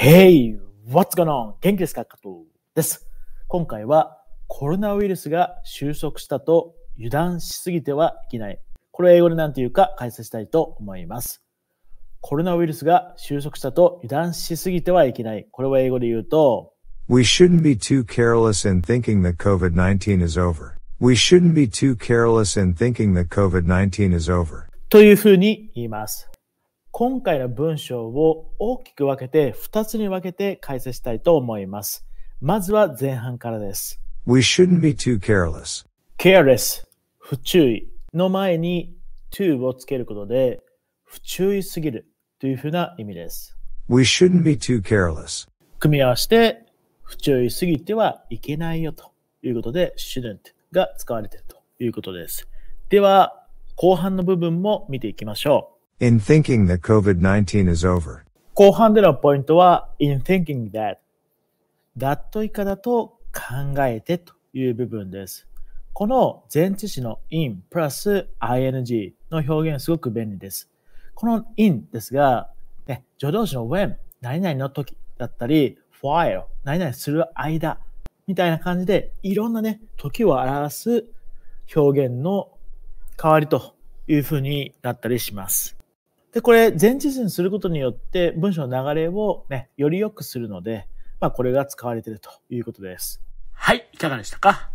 Hey! What's going on? 元気ですか加藤です。今回はコロナウイルスが収束したと油断しすぎてはいけない。これ英語で何て言うか解説したいと思います。コロナウイルスが収束したと油断しすぎてはいけない。これは英語で言うと We shouldn't be too careless in thinking that COVID-19 is over. We shouldn't be too careless in thinking that COVID-19 is over. というふうに言います。今回の文章を大きく分けて2つに分けて解説したいと思います。まずは前半からです。We shouldn't be too careless. careless 不注意の前に to をつけることで不注意すぎるというふうな意味です。We shouldn't be too careless. 組み合わせて不注意すぎてはいけないよということで shouldn't が使われているということです。では後半の部分も見ていきましょう。In thinking that COVID-19 is over. 後半でのポイントは in thinking that。だといかだと考えてという部分です。この前置詞の in プラス ing の表現すごく便利です。この in ですが、ね、助動詞の when 何々の時だったり while 何々する間みたいな感じでいろんなね、時を表す表現の代わりというふうになったりします。で、これ、前置詞にすることによって文章の流れをね、より良くするので、まあ、これが使われているということです。はい、いかがでしたか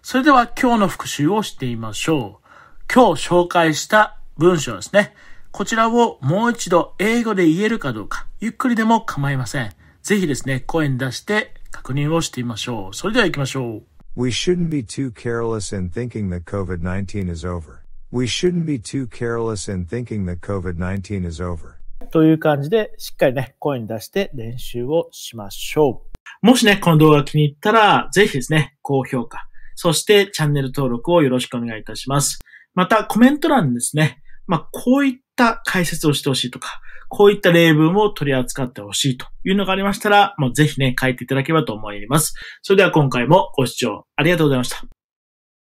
それでは今日の復習をしてみましょう。今日紹介した文章ですね。こちらをもう一度英語で言えるかどうか、ゆっくりでも構いません。ぜひですね、声に出して確認をしてみましょう。それでは行きましょう。We shouldn't be too careless in thinking that COVID-19 is over. We shouldn't be too careless in thinking that COVID-19 is over. という感じで、しっかりね、声に出して練習をしましょう。もしね、この動画が気に入ったら、ぜひですね、高評価、そしてチャンネル登録をよろしくお願いいたします。また、コメント欄にですね、まあ、こういった解説をしてほしいとか、こういった例文を取り扱ってほしいというのがありましたら、もうぜひね、書いていただければと思います。それでは今回もご視聴ありがとうございました。